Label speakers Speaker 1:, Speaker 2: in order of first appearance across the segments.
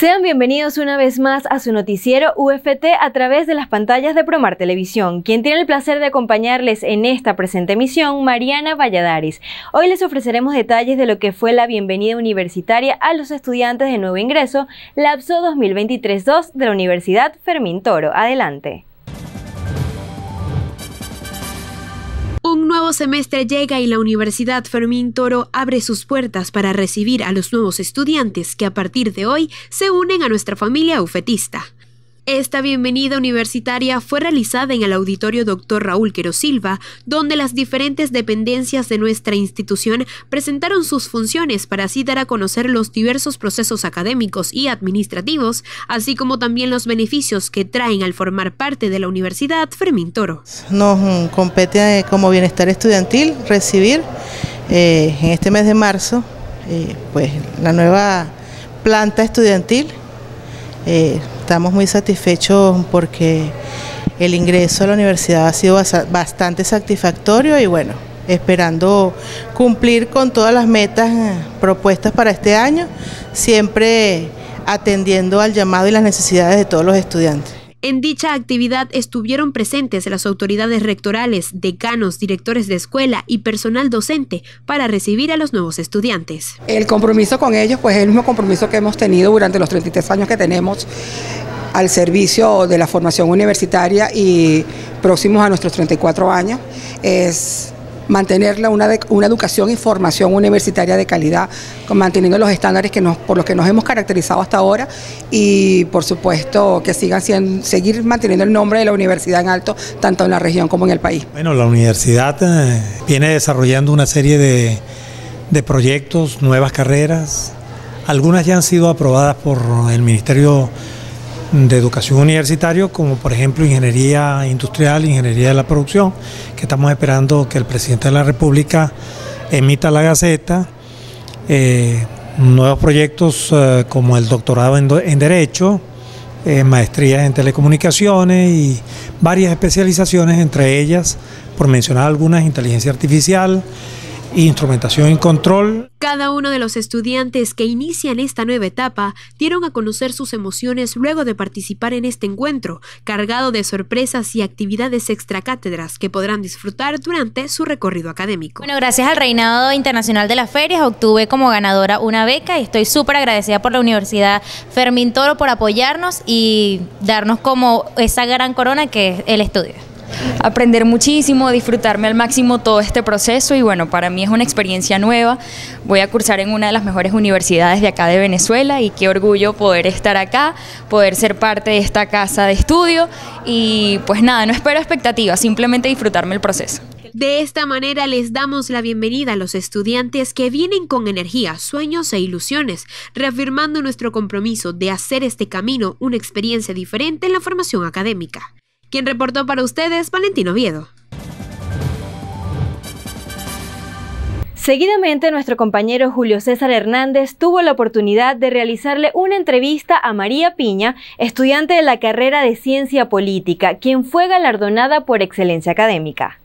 Speaker 1: Sean bienvenidos una vez más a su noticiero UFT a través de las pantallas de Promar Televisión, quien tiene el placer de acompañarles en esta presente emisión, Mariana Valladares. Hoy les ofreceremos detalles de lo que fue la bienvenida universitaria a los estudiantes de nuevo ingreso, Lapso 2023-2 de la Universidad Fermín Toro. Adelante.
Speaker 2: nuevo semestre llega y la Universidad Fermín Toro abre sus puertas para recibir a los nuevos estudiantes que a partir de hoy se unen a nuestra familia ufetista. Esta bienvenida universitaria fue realizada en el auditorio Dr. Raúl Quero Silva, donde las diferentes dependencias de nuestra institución presentaron sus funciones para así dar a conocer los diversos procesos académicos y administrativos, así como también los beneficios que traen al formar parte de la Universidad Fermín Toro.
Speaker 3: Nos mm, compete eh, como bienestar estudiantil recibir eh, en este mes de marzo eh, pues, la nueva planta estudiantil estamos muy satisfechos porque el ingreso a la universidad ha sido bastante satisfactorio y bueno, esperando cumplir con todas las metas eh, propuestas para este año, siempre atendiendo al llamado y las necesidades de todos los estudiantes.
Speaker 2: En dicha actividad estuvieron presentes las autoridades rectorales, decanos, directores de escuela y personal docente para recibir a los nuevos estudiantes.
Speaker 3: El compromiso con ellos, pues
Speaker 4: es el mismo compromiso que hemos tenido durante los 33 años que tenemos al servicio de la formación universitaria y próximos a nuestros 34 años, es mantener una, una educación y formación universitaria de calidad, manteniendo los estándares que por los que nos hemos caracterizado hasta ahora y por supuesto que sigan siendo, seguir manteniendo el nombre de la universidad en alto, tanto en la región como en el país.
Speaker 5: Bueno, la universidad eh, viene desarrollando una serie de, de proyectos, nuevas carreras, algunas ya han sido aprobadas por el Ministerio de educación universitario, como por ejemplo ingeniería industrial, ingeniería de la producción, que estamos esperando que el presidente de la República emita la Gaceta. Eh, nuevos proyectos eh, como el doctorado en, Derecho, eh, maestrías en telecomunicaciones y varias especializaciones, entre ellas, por mencionar algunas, inteligencia artificial, instrumentación y control.
Speaker 2: Cada uno de los estudiantes que inician esta nueva etapa dieron a conocer sus emociones luego de participar en este encuentro, cargado de sorpresas y actividades extracátedras que podrán disfrutar durante su recorrido académico.
Speaker 1: Bueno, gracias al Reinado Internacional de las Ferias obtuve como ganadora una beca y estoy súper agradecida por la Universidad Fermín Toro por apoyarnos y darnos como esa gran corona que es el estudio aprender muchísimo, disfrutarme al máximo todo este proceso y bueno, para mí es una experiencia nueva. Voy a cursar en una de las mejores universidades de acá de Venezuela y qué orgullo poder estar acá, poder ser parte de esta casa de estudio y pues nada, no espero expectativas, simplemente disfrutarme el proceso.
Speaker 2: De esta manera les damos la bienvenida a los estudiantes que vienen con energía, sueños e ilusiones, reafirmando nuestro compromiso de hacer este camino una experiencia diferente en la formación
Speaker 1: académica. Quien reportó para ustedes, Valentino Viedo. Seguidamente, nuestro compañero Julio César Hernández tuvo la oportunidad de realizarle una entrevista a María Piña, estudiante de la carrera de Ciencia Política, quien fue galardonada por excelencia académica.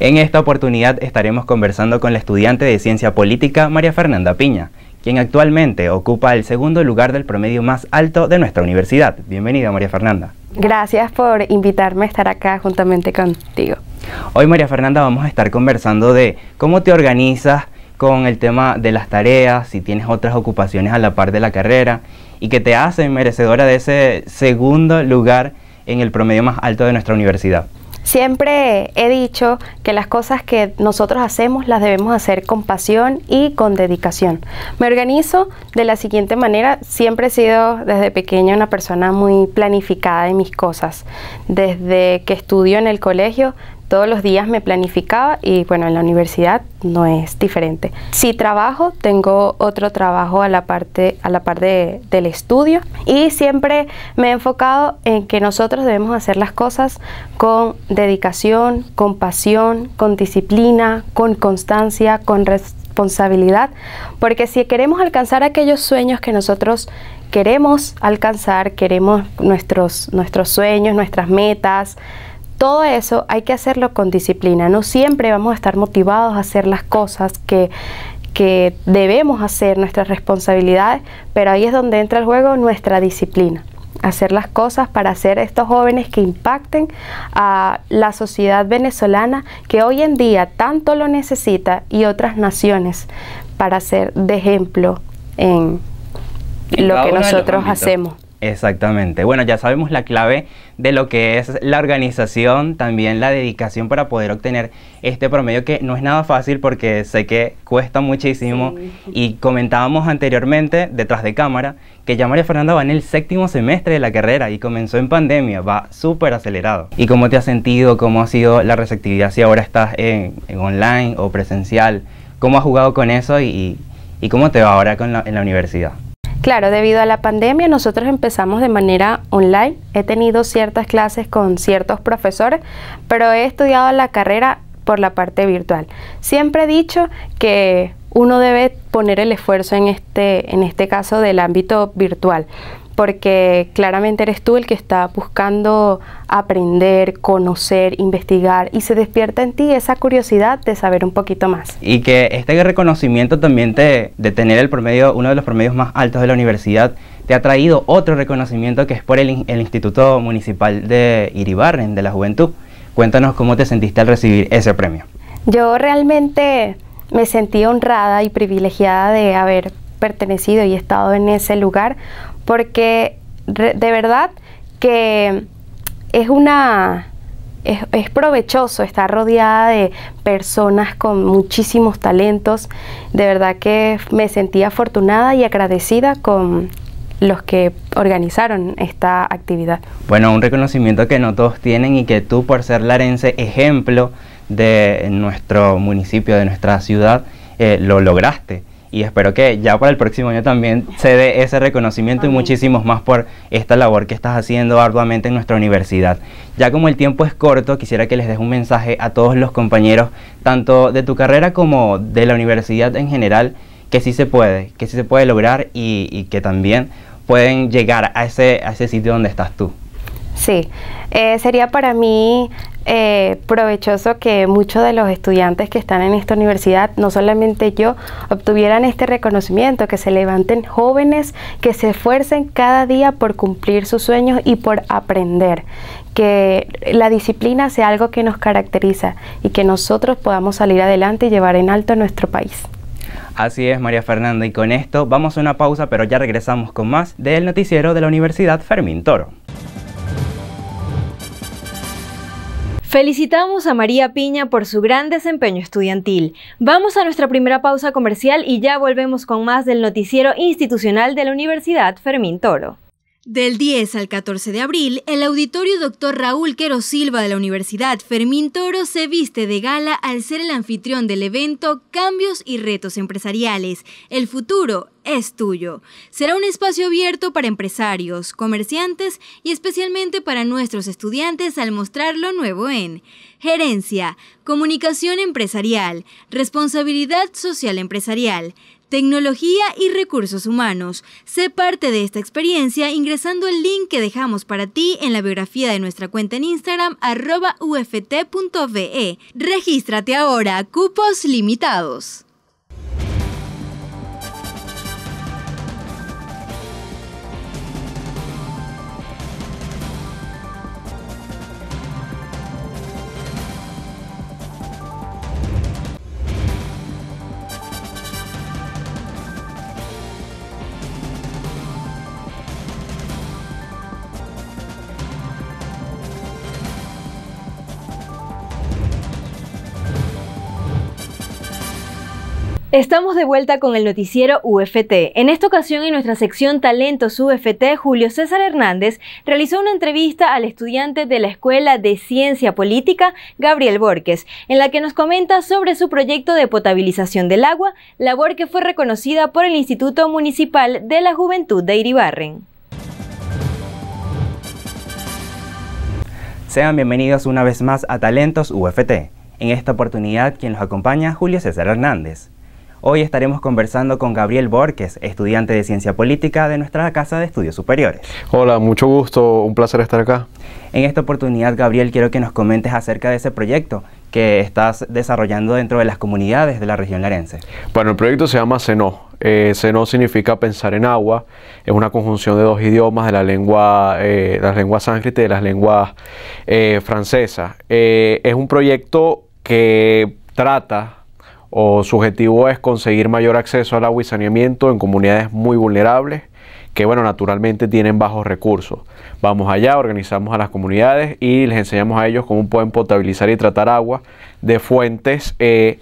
Speaker 5: En esta oportunidad estaremos conversando con la estudiante de Ciencia Política, María Fernanda Piña, quien actualmente ocupa el segundo lugar del promedio más alto de nuestra universidad. Bienvenida María Fernanda.
Speaker 3: Gracias por invitarme a estar acá juntamente contigo.
Speaker 5: Hoy María Fernanda vamos a estar conversando de cómo te organizas con el tema de las tareas, si tienes otras ocupaciones a la par de la carrera y que te hace merecedora de ese segundo lugar en el promedio más alto de nuestra universidad.
Speaker 3: Siempre he dicho que las cosas que nosotros hacemos las debemos hacer con pasión y con dedicación. Me organizo de la siguiente manera. Siempre he sido desde pequeña una persona muy planificada en mis cosas. Desde que estudio en el colegio todos los días me planificaba y bueno, en la universidad no es diferente. Si trabajo, tengo otro trabajo a la parte, a la del estudio y siempre me he enfocado en que nosotros debemos hacer las cosas con dedicación, con pasión, con disciplina, con constancia, con responsabilidad, porque si queremos alcanzar aquellos sueños que nosotros queremos alcanzar, queremos nuestros, nuestros sueños, nuestras metas, todo eso hay que hacerlo con disciplina. No siempre vamos a estar motivados a hacer las cosas que, que debemos hacer, nuestras responsabilidades, pero ahí es donde entra el juego nuestra disciplina hacer las cosas para hacer estos jóvenes que impacten a la sociedad venezolana que hoy en día tanto lo necesita y otras naciones para ser de ejemplo en lo que nosotros hacemos.
Speaker 5: Exactamente. Bueno, ya sabemos la clave de lo que es la organización, también la dedicación para poder obtener este promedio que no es nada fácil porque sé que cuesta muchísimo y comentábamos anteriormente detrás de cámara que ya María Fernanda va en el séptimo semestre de la carrera y comenzó en pandemia, va súper acelerado. ¿Y cómo te has sentido? ¿Cómo ha sido la receptividad si ahora estás en, online o presencial? ¿Cómo has jugado con eso y, y cómo te va ahora con la, en la universidad?
Speaker 3: Claro, debido a la pandemia nosotros empezamos de manera online. He tenido ciertas clases con ciertos profesores, pero he estudiado la carrera por la parte virtual. Siempre he dicho que uno debe poner el esfuerzo en este, en este caso del ámbito virtual porque claramente eres tú el que está buscando aprender, conocer, investigar y se despierta en ti esa curiosidad de saber un poquito más.
Speaker 5: Y que este reconocimiento también de tener el promedio, uno de los promedios más altos de la universidad, te ha traído otro reconocimiento que es por el, el Instituto Municipal de Iribarren, de la Juventud. Cuéntanos cómo te sentiste al recibir ese premio.
Speaker 3: Yo realmente me sentí honrada y privilegiada de haber pertenecido y estado en ese lugar, porque de verdad que es una... Es, provechoso estar rodeada de personas con muchísimos talentos. De verdad que me sentí afortunada y agradecida con los que organizaron esta actividad.
Speaker 5: Bueno, un reconocimiento que no todos tienen y que tú por ser larense ejemplo de nuestro municipio, de nuestra ciudad, eh, lo lograste y espero que ya para el próximo año también se dé ese reconocimiento y muchísimos más por esta labor que estás haciendo arduamente en nuestra universidad. Ya como el tiempo es corto, quisiera que les des un mensaje a todos los compañeros, tanto de tu carrera como de la universidad en general, que sí se puede, que sí se puede lograr y, que también pueden llegar a ese sitio donde estás tú.
Speaker 3: Sí, eh, sería para mí eh, provechoso que muchos de los estudiantes que están en esta universidad, no solamente yo, obtuvieran este reconocimiento, que se levanten jóvenes, que se esfuercen cada día por cumplir sus sueños y por aprender, que la disciplina sea algo que nos caracteriza y que nosotros podamos salir adelante y llevar en alto nuestro país.
Speaker 5: Así es, María Fernanda, y con esto vamos a una pausa, pero ya regresamos con más del noticiero de la Universidad Fermín Toro.
Speaker 1: Felicitamos a María Piña por su gran desempeño estudiantil. Vamos a nuestra primera pausa comercial y ya volvemos con más del noticiero institucional de la Universidad Fermín Toro. Del 10 al 14 de abril, el auditorio Dr. Raúl Quero Silva de la Universidad Fermín Toro se viste de gala al ser el anfitrión del evento Cambios y Retos Empresariales. El futuro es tuyo. Será un espacio abierto para empresarios, comerciantes y especialmente para nuestros estudiantes al mostrar lo nuevo en gerencia, comunicación empresarial, responsabilidad social empresarial, Tecnología y recursos humanos. Sé parte de esta experiencia ingresando el link que dejamos para ti en la biografía de nuestra cuenta en Instagram arroba Regístrate ahora, cupos limitados. Estamos de vuelta con el noticiero UFT. En esta ocasión, en nuestra sección Talentos UFT, Julio César Hernández realizó una entrevista al estudiante de la Escuela de Ciencia Política, Gabriel Borges, en la que nos comenta sobre su proyecto de potabilización del agua, labor que fue reconocida por el Instituto Municipal de la Juventud de Iribarren.
Speaker 5: Sean bienvenidos una vez más a Talentos UFT. En esta oportunidad, quien los acompaña, Julio César Hernández. Hoy estaremos conversando con Gabriel Borges, estudiante de Ciencia Política de nuestra Casa de Estudios Superiores. Hola, mucho gusto, un placer estar acá. En esta oportunidad, Gabriel, quiero que nos comentes
Speaker 6: acerca de ese
Speaker 5: proyecto que estás desarrollando dentro de las comunidades de la región larense.
Speaker 6: Bueno, el proyecto se llama CENO. CENO eh, significa pensar en agua, es una conjunción de dos idiomas, de la lengua, eh, las lenguas sánscrita y de las lenguas eh, francesas. es un proyecto que trata o su objetivo es conseguir mayor acceso al agua y saneamiento en comunidades muy vulnerables que bueno, naturalmente tienen bajos recursos. Vamos allá, organizamos a las comunidades y les enseñamos a ellos cómo pueden potabilizar y tratar agua de fuentes eh,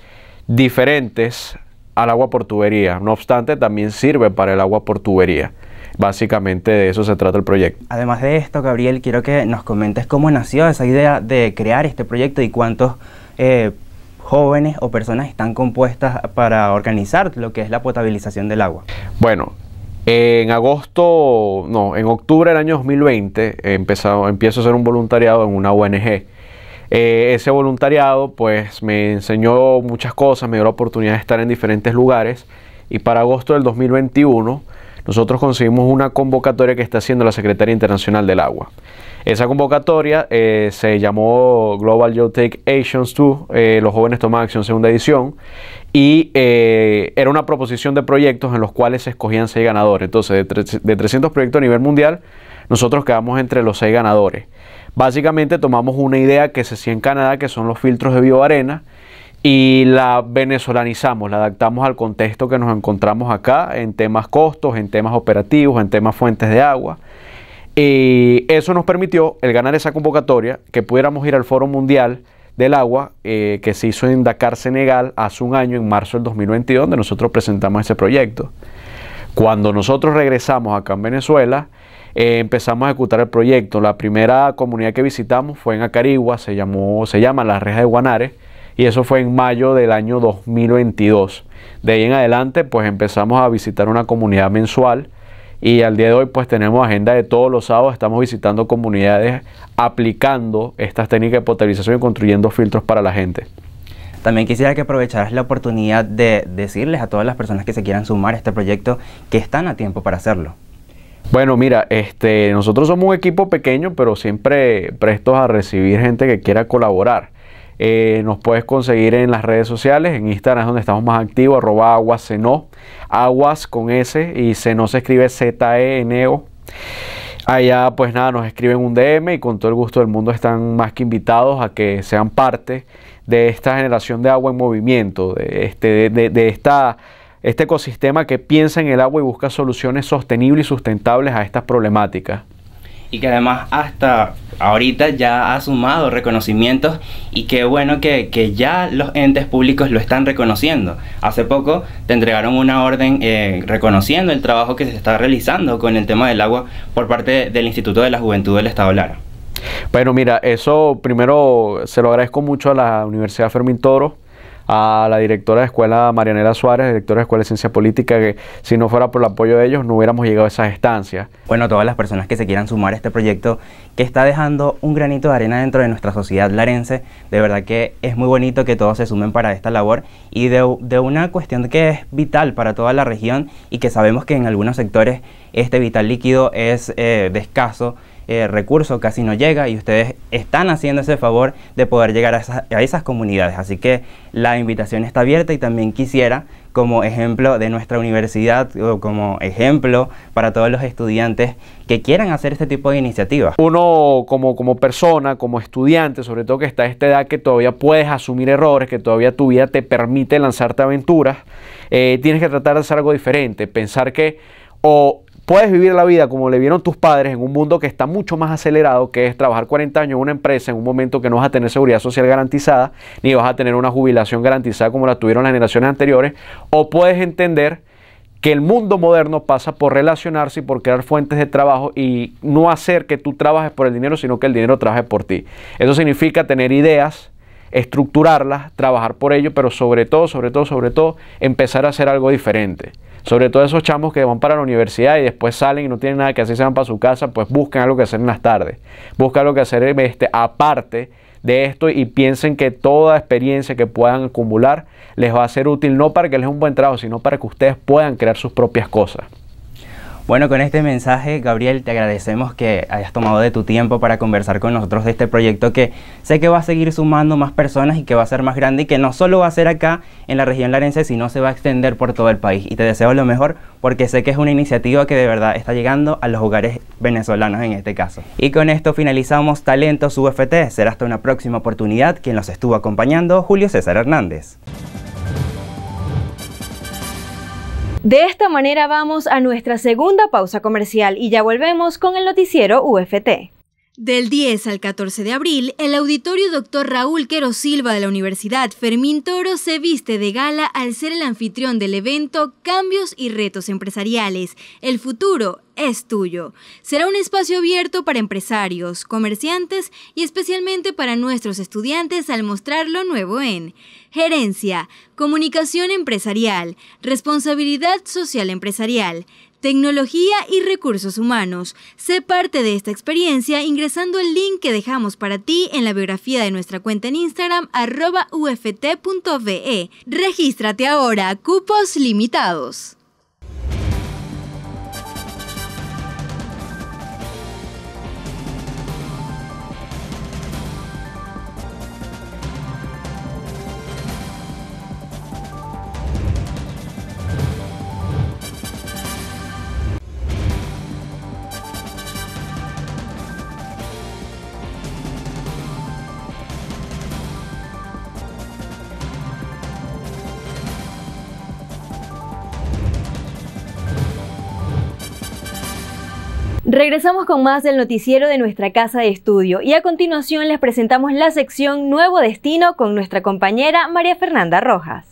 Speaker 6: diferentes al agua por tubería. No obstante, también sirve para el agua por tubería. Básicamente de eso se trata el proyecto.
Speaker 5: Además de esto, Gabriel, quiero que nos comentes cómo nació esa idea de crear este proyecto y cuántos eh, jóvenes o personas están compuestas para
Speaker 6: organizar lo que es la potabilización del agua? Bueno, en agosto, no, en octubre del año 2020 empiezo a hacer un voluntariado en una ONG. Eh, ese voluntariado pues me enseñó muchas cosas, me dio la oportunidad de estar en diferentes lugares y para agosto del 2021 nosotros conseguimos una convocatoria que está haciendo la Secretaría Internacional del Agua. Esa convocatoria eh, se llamó Global Take Actions 2, los jóvenes toman acción segunda edición, y eh, era una proposición de proyectos en los cuales se escogían seis ganadores. Entonces, de, de 300 proyectos a nivel mundial, nosotros quedamos entre los seis ganadores. Básicamente tomamos una idea que se hacía en Canadá, que son los filtros de bioarena, y la venezolanizamos, la adaptamos al contexto que nos encontramos acá en temas costos, en temas operativos, en temas fuentes de agua. Y eso nos permitió el ganar esa convocatoria, que pudiéramos ir al Foro Mundial del Agua, eh, que se hizo en Dakar, Senegal, hace un año, en marzo del 2022, donde nosotros presentamos ese proyecto. Cuando nosotros regresamos acá en Venezuela, eh, empezamos a ejecutar el proyecto. La primera comunidad que visitamos fue en Acarigua, se, llamó, se llama La Reja de Guanares y eso fue en mayo del año 2022. De ahí en adelante pues empezamos a visitar una comunidad mensual y al día de hoy pues tenemos agenda de todos los sábados, estamos visitando comunidades aplicando estas técnicas de potabilización y construyendo filtros para la gente. También quisiera que aprovecharas la oportunidad de decirles
Speaker 5: a todas las personas que se quieran sumar a este proyecto que están a tiempo para hacerlo.
Speaker 6: Bueno, mira, este, nosotros somos un equipo pequeño, pero siempre prestos a recibir gente que quiera colaborar. Eh, nos puedes conseguir en las redes sociales, en Instagram es donde estamos más activos, arroba aguaseno, aguas con S y seno se escribe Z-E-N-O. Allá pues nada, nos escriben un DM y con todo el gusto del mundo están más que invitados a que sean parte de esta generación de agua en movimiento, de, este, esta este ecosistema que piensa en el agua y busca soluciones sostenibles y sustentables a estas problemáticas
Speaker 5: y que además hasta ahorita ya ha sumado reconocimientos y qué bueno que, ya los entes públicos lo están reconociendo. Hace poco te entregaron una orden eh, reconociendo el trabajo que se está realizando con el tema del agua por parte del Instituto de la Juventud del Estado Lara.
Speaker 6: Bueno, mira, eso primero se lo agradezco mucho a la Universidad Fermín Toro a la directora de escuela Marianela Suárez, directora de escuela de ciencia política, que si no fuera por el apoyo de ellos no hubiéramos llegado a esas estancias. Bueno, a todas las
Speaker 5: personas que se quieran sumar a este proyecto que está dejando un granito de arena dentro de nuestra sociedad larense, de verdad que es muy bonito que todos se sumen para esta labor y de, una cuestión que es vital para toda la región y que sabemos que en algunos sectores este vital líquido es eh, de escaso eh, recurso casi no llega y ustedes están haciendo ese favor de poder llegar a, esas comunidades. Así que la invitación está abierta y también quisiera como ejemplo de nuestra universidad o como ejemplo para todos los estudiantes que quieran hacer este tipo de iniciativas.
Speaker 6: Uno como, como persona, como estudiante, sobre todo que está a esta edad que todavía puedes asumir errores, que todavía tu vida te permite lanzarte aventuras, eh, tienes que tratar de hacer algo diferente, pensar que o Puedes vivir la vida como le vieron tus padres en un mundo que está mucho más acelerado, que es trabajar 40 años en una empresa en un momento que no vas a tener seguridad social garantizada, ni vas a tener una jubilación garantizada como la tuvieron las generaciones anteriores, o puedes entender que el mundo moderno pasa por relacionarse y por crear fuentes de trabajo y no hacer que tú trabajes por el dinero, sino que el dinero trabaje por ti. Eso significa tener ideas, estructurarlas, trabajar por ello, pero sobre todo, sobre todo, sobre todo, empezar a hacer algo diferente. Sobre todo esos chamos que van para la universidad y después salen y no tienen nada que hacer, se van para su casa, pues busquen algo que hacer en las tardes. Busquen algo que hacer este, aparte de esto y piensen que toda experiencia que puedan acumular les va a ser útil no para que les dé un buen trabajo, sino para que ustedes puedan crear sus propias cosas. Bueno, con este mensaje, Gabriel, te
Speaker 5: agradecemos que hayas tomado de tu tiempo para conversar con nosotros de este proyecto que sé que va a seguir sumando más personas y que va a ser más grande y que no solo va a ser acá en la región larense, sino se va a extender por todo el país. Y te deseo lo mejor porque sé que es una iniciativa que de verdad está llegando a los hogares venezolanos en este caso. Y con esto finalizamos Talentos UFT. Será hasta una próxima oportunidad quien nos estuvo acompañando, Julio César Hernández.
Speaker 1: De esta manera vamos a nuestra segunda pausa comercial y ya volvemos con el noticiero UFT. Del 10 al 14 de abril, el auditorio Dr. Raúl Quero Silva de la Universidad Fermín Toro se viste de gala al ser el anfitrión del evento Cambios y Retos Empresariales. El futuro es tuyo. Será un espacio abierto para empresarios, comerciantes y especialmente para nuestros estudiantes al mostrar lo nuevo en gerencia, comunicación empresarial, responsabilidad social empresarial, tecnología y recursos humanos. Sé parte de esta experiencia ingresando el link que dejamos para ti en la biografía de nuestra cuenta en Instagram arroba uft.be. Regístrate ahora, cupos limitados. Regresamos con más del noticiero de nuestra casa de estudio y a continuación les presentamos la sección Nuevo Destino con nuestra compañera María Fernanda Rojas.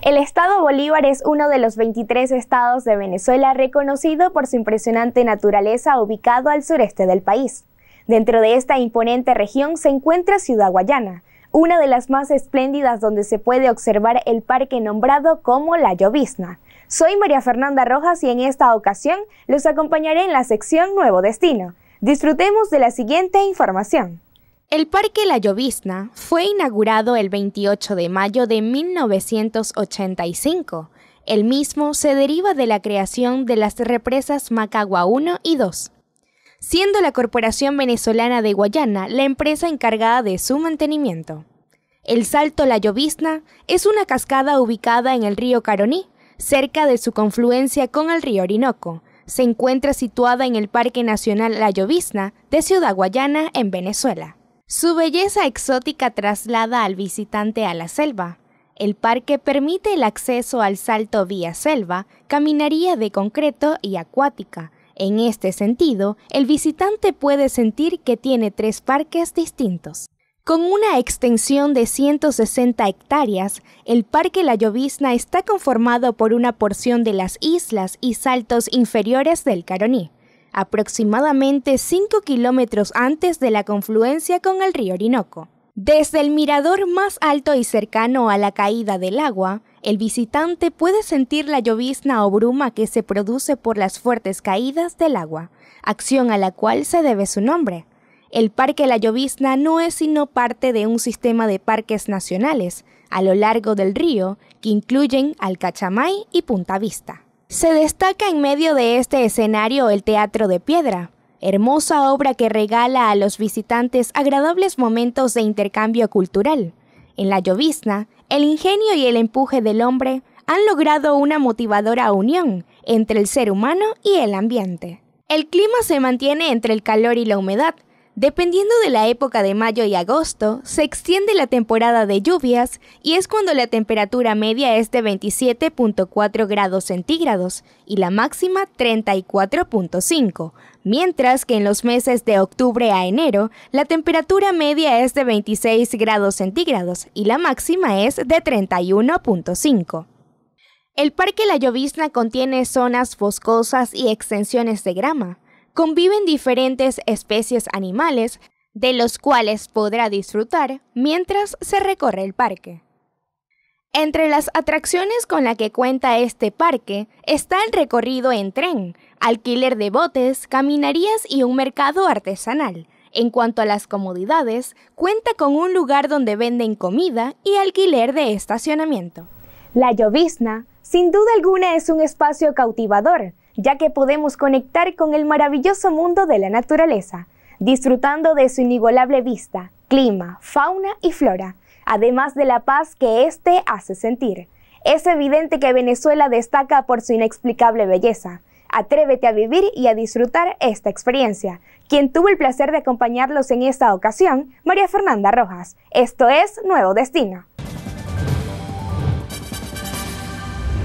Speaker 4: El Estado Bolívar es uno de los 23 estados de Venezuela reconocido por su impresionante naturaleza ubicado al sureste del país. Dentro de esta imponente región se encuentra Ciudad Guayana, una de las más espléndidas donde se puede observar el parque nombrado como La Llovizna, soy María Fernanda Rojas y en esta ocasión los acompañaré en la sección Nuevo Destino. Disfrutemos de la siguiente información. El Parque La Llovizna fue inaugurado el 28 de mayo de 1985. El mismo se deriva de la creación de las represas Macagua 1 y 2, siendo la Corporación Venezolana de Guayana la empresa encargada de su mantenimiento. El Salto La Llovizna es una cascada ubicada en el río Caroní, cerca de su confluencia con el río Orinoco. Se encuentra situada en el Parque Nacional La Llovizna de Ciudad Guayana, en Venezuela. Su belleza exótica traslada al visitante a la selva. El parque permite el acceso al salto vía selva, caminaría de concreto y acuática. En este sentido, el visitante puede sentir que tiene tres parques distintos. Con una extensión de 160 hectáreas, el Parque La Llovizna está conformado por una porción de las islas y saltos inferiores del Caroní, aproximadamente 5 kilómetros antes de la confluencia con el río Orinoco. Desde el mirador más alto y cercano a la caída del agua, el visitante puede sentir la llovizna o bruma que se produce por las fuertes caídas del agua, acción a la cual se debe su nombre. El Parque La Llovizna no es sino parte de un sistema de parques nacionales a lo largo del río que incluyen Alcachamay y Punta Vista. Se destaca en medio de este escenario el Teatro de Piedra, hermosa obra que regala a los visitantes agradables momentos de intercambio cultural. En la llovizna, el ingenio y el empuje del hombre han logrado una motivadora unión entre el ser humano y el ambiente. El clima se mantiene entre el calor y la humedad, Dependiendo de la época de mayo y agosto, se extiende la temporada de lluvias y es cuando la temperatura media es de 27.4 grados centígrados y la máxima 34.5, mientras que en los meses de octubre a enero la temperatura media es de 26 grados centígrados y la máxima es de 31.5. El Parque La Llovizna contiene zonas foscosas y extensiones de grama conviven diferentes especies animales, de los cuales podrá disfrutar mientras se recorre el parque. Entre las atracciones con la que cuenta este parque está el recorrido en tren, alquiler de botes, caminarías y un mercado artesanal. En cuanto a las comodidades, cuenta con un lugar donde venden comida y alquiler de estacionamiento. La llovizna, sin duda alguna, es un espacio cautivador, ya que podemos conectar con el maravilloso mundo de la naturaleza, disfrutando de su inigualable vista, clima, fauna y flora, además de la paz que éste hace sentir. Es evidente que Venezuela destaca por su inexplicable belleza. Atrévete a vivir y a disfrutar esta experiencia. Quien tuvo el placer de acompañarlos en esta ocasión, María Fernanda Rojas. Esto es Nuevo Destino.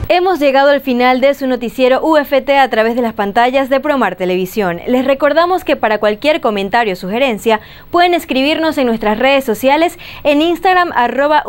Speaker 1: Hemos llegado al final de su noticiero UFT a través de las pantallas de Promar Televisión. Les recordamos que para cualquier comentario o sugerencia pueden escribirnos en nuestras redes sociales en Instagram arroba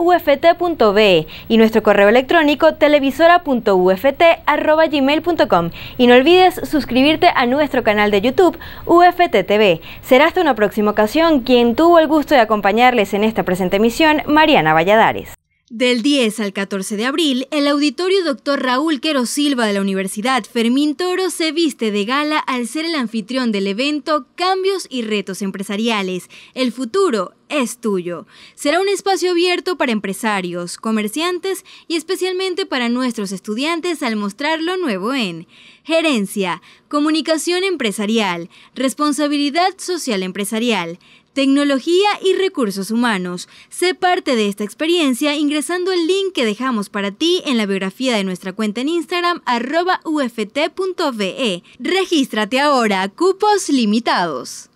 Speaker 1: y nuestro correo electrónico televisora.uft.gmail.com Y no olvides suscribirte a nuestro canal de YouTube UFT TV. Será hasta una próxima ocasión quien tuvo el gusto de acompañarles en esta presente emisión, Mariana Valladares. Del 10 al 14 de abril, el auditorio Dr. Raúl Quero Silva de la Universidad Fermín Toro se viste de gala al ser el anfitrión del evento Cambios y Retos Empresariales. El futuro es tuyo. Será un espacio abierto para empresarios, comerciantes y especialmente para nuestros estudiantes al mostrar lo nuevo en gerencia, comunicación empresarial, responsabilidad social empresarial tecnología y recursos humanos. Sé parte de esta experiencia ingresando el link que dejamos para ti en la biografía de nuestra cuenta en Instagram arroba uft.be. Regístrate ahora, cupos limitados.